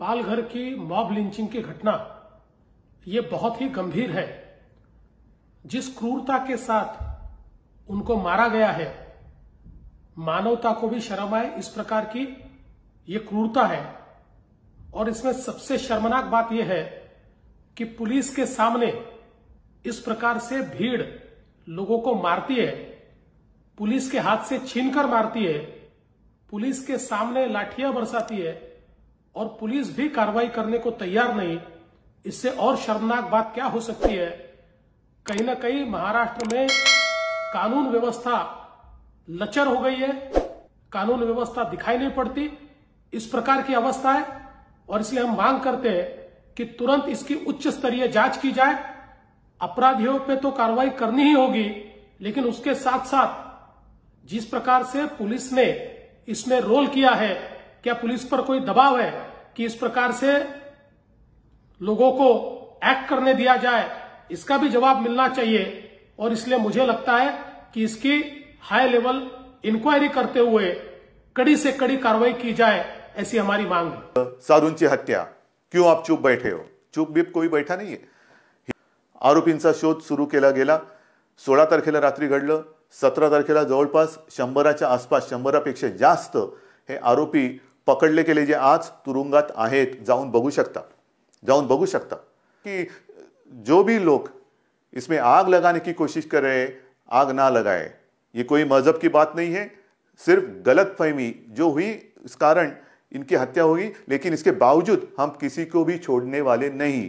पालघर की mob lynching की घटना ये बहुत ही गंभीर है जिस क्रूरता के साथ उनको मारा गया है मानवता को भी शर्म आए इस प्रकार की ये क्रूरता है और इसमें सबसे शर्मनाक बात यह है कि पुलिस के सामने इस प्रकार से भीड़ लोगों को मारती है पुलिस के हाथ से छीनकर मारती है पुलिस के सामने लाठियां बरसाती है और पुलिस भी कार्रवाई करने को तैयार नहीं इससे और शर्मनाक बात क्या हो सकती है कहीं ना कहीं महाराष्ट्र में कानून व्यवस्था लचर हो गई है कानून व्यवस्था दिखाई नहीं पड़ती इस प्रकार की अवस्था है और इसलिए हम मांग करते हैं कि तुरंत इसकी उच्च स्तरीय जांच की जाए अपराधियों पे तो कार्रवाई करनी ही होगी लेकिन उसके साथ साथ जिस प्रकार से पुलिस ने इसमें रोल किया है क्या पुलिस पर कोई दबाव है कि इस प्रकार से लोगों को एक्ट करने दिया जाए इसका भी जवाब मिलना चाहिए और इसलिए मुझे लगता है कि इसकी हाई लेवल इंक्वायरी करते हुए कड़ी से कड़ी कार्रवाई की जाए ऐसी हमारी मांग है साधूंची हत्या क्यों आप चुप बैठे हो चुप भी कोई बैठा नहीं आरोपी का शोध सुरू केला गेला सोलह तारखेला रात्री घडलं सत्रह तारखेला जवरपास शंबरा आसपास शंबरापेक्षा जास्त हे आरोपी पकडले गए जे आज तुरुंगात आहेत जाऊन बगू शकता जाऊन बगू शकता कि जो भी लोग इसमें आग लगाने की कोशिश कर रहे आग ना लगाए ये कोई मज़हब की बात नहीं है सिर्फ गलत फहमी जो हुई इस कारण इनकी हत्या होगी लेकिन इसके बावजूद हम किसी को भी छोड़ने वाले नहीं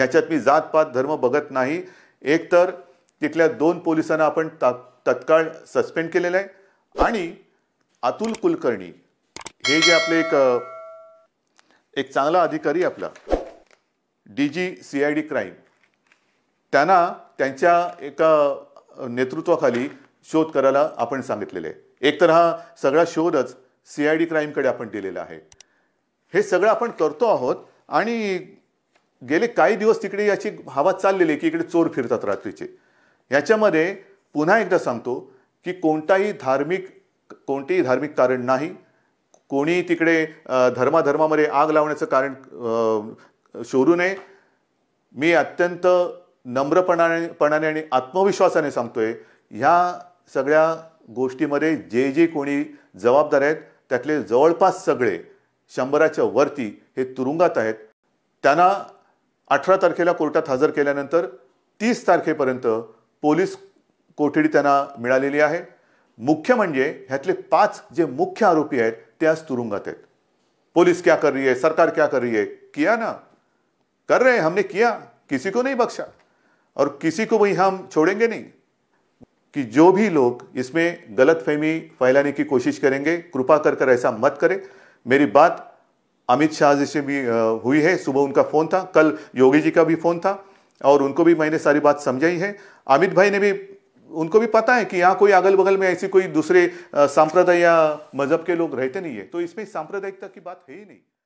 हत मी जात पात धर्म नहीं एक तर तिथल्या दोन पोलिसांना आपण तत्काळ सस्पेंड केलेलं आहे आणि अतुल कुलकर्णी हे जे आपले एक एक चांगला अधिकारी आपला D G C I D crime त्यांना त्यांच्या एका नेतृत्वाखाली शोध करायला आपण सांगितलेले आहे एकतर हा सगळा शोधच सी आय डी क्राईमकडे आपण दिलेला आहे हे सगळं आपण करतो आहोत आणि गेले काही दिवस तिकडे याची हवा चाललेली आहे की इकडे चोर फिरतात रात्रीचे ह्याच्यामध्ये पुन्हा एकदा सांगतो की कोणताही धार्मिक कोणतेही धार्मिक कारण नाही कोणी तिकडे धर्माधर्मामध्ये आग लावण्याचं कारण शोधू नये मी अत्यंत नम्रपणाने पणाने आणि आत्मविश्वासाने सांगतोय ह्या सगळ्या गोष्टीमध्ये जे जे कोणी जबाबदार आहेत त्यातले जवळपास सगळे शंभराच्या वरती हे तुरुंगात आहेत त्यांना अठरा तारखेला कोर्टात हजर केल्यानंतर तीस तारखेपर्यंत पोलीस कोठडी त्यांना मिळालेली आहे मुख्य म्हणजे ह्यातले पाच जे मुख्य आरोपी आहेत त्याच तुरुंगात पुलिस क्या कर रही है सरकार क्या कर रही है किया ना कर रहे हैं हमने किया किसी को नहीं बख्शा और किसी को भी हम छोड़ेंगे नहीं कि जो भी लोग इसमें गलतफहमी फैलाने की कोशिश करेंगे कृपा कर कर ऐसा मत करें मेरी बात अमित शाह जी से भी हुई है सुबह उनका फ़ोन था कल योगी जी का भी फ़ोन था और उनको भी मैंने सारी बात समझाई है अमित भाई ने भी उनको भी पता है कि यहाँ कोई अगल बगल में ऐसी कोई दूसरे सांप्रदाय या मजहब के लोग रहते नहीं है तो इसमें सांप्रदायिकता की बात है ही नहीं